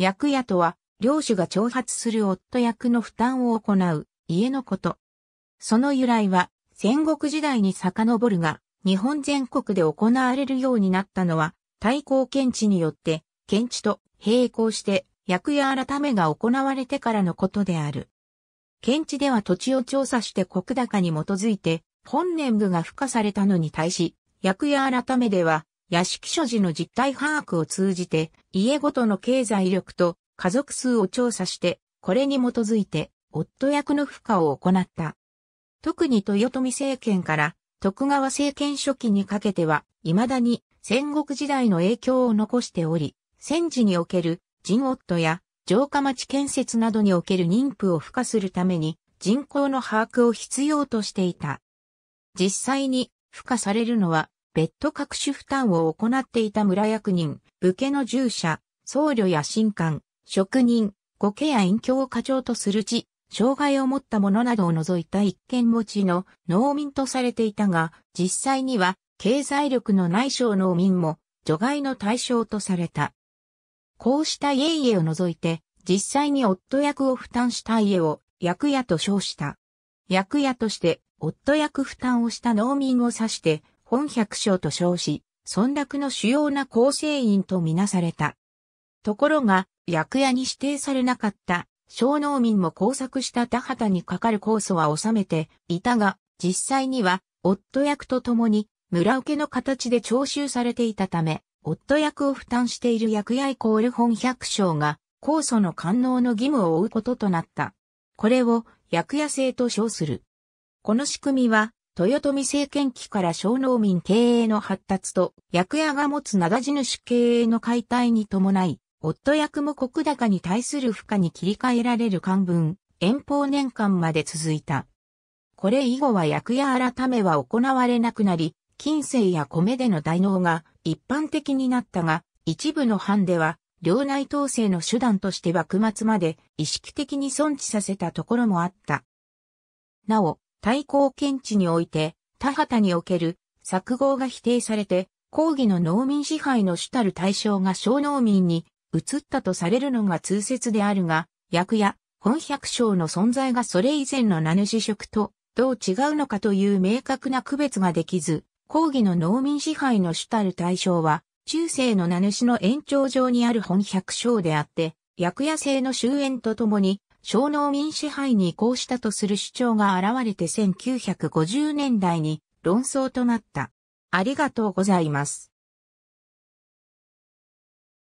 役屋とは、領主が挑発する夫役の負担を行う家のこと。その由来は戦国時代に遡るが、日本全国で行われるようになったのは、対抗検知によって、検知と並行して役や改めが行われてからのことである。検知では土地を調査して国高に基づいて、本年部が付加されたのに対し、役や改めでは、屋敷所持の実態把握を通じて、家ごとの経済力と家族数を調査して、これに基づいて、夫役の負荷を行った。特に豊臣政権から徳川政権初期にかけては、未だに戦国時代の影響を残しており、戦時における人夫や城下町建設などにおける妊婦を付加するために人口の把握を必要としていた。実際に付加されるのは別途各種負担を行っていた村役人、武家の従者、僧侶や神官、職人、御家や隠居を課長とする地、障害を持った者などを除いた一見持ちの農民とされていたが、実際には経済力のない小農民も除外の対象とされた。こうした家々を除いて、実際に夫役を負担した家を役屋と称した。役屋として夫役負担をした農民を指して、本百姓と称し、村落の主要な構成員とみなされた。ところが、役屋に指定されなかった、小農民も工作した田畑にかかる酵素は収めていたが、実際には、夫役と共に、村受けの形で徴収されていたため、夫役を負担している役屋イコール本百姓が、酵素の官能の義務を負うこととなった。これを、役屋制と称する。この仕組みは、豊臣政権期から小農民経営の発達と、役屋が持つ長地主経営の解体に伴い、夫役も国高に対する負荷に切り替えられる漢文、遠方年間まで続いた。これ以後は役屋改めは行われなくなり、金星や米での大農が一般的になったが、一部の藩では、領内統制の手段として幕末まで意識的に存置させたところもあった。なお、対抗検知において、田畑における作合が否定されて、抗議の農民支配の主たる対象が小農民に移ったとされるのが通説であるが、役や本百姓の存在がそれ以前の名主職とどう違うのかという明確な区別ができず、抗議の農民支配の主たる対象は、中世の名主の延長上にある本百姓であって、役や制の終焉とともに、小農民支配に移行したとする主張が現れて1950年代に論争となった。ありがとうございます。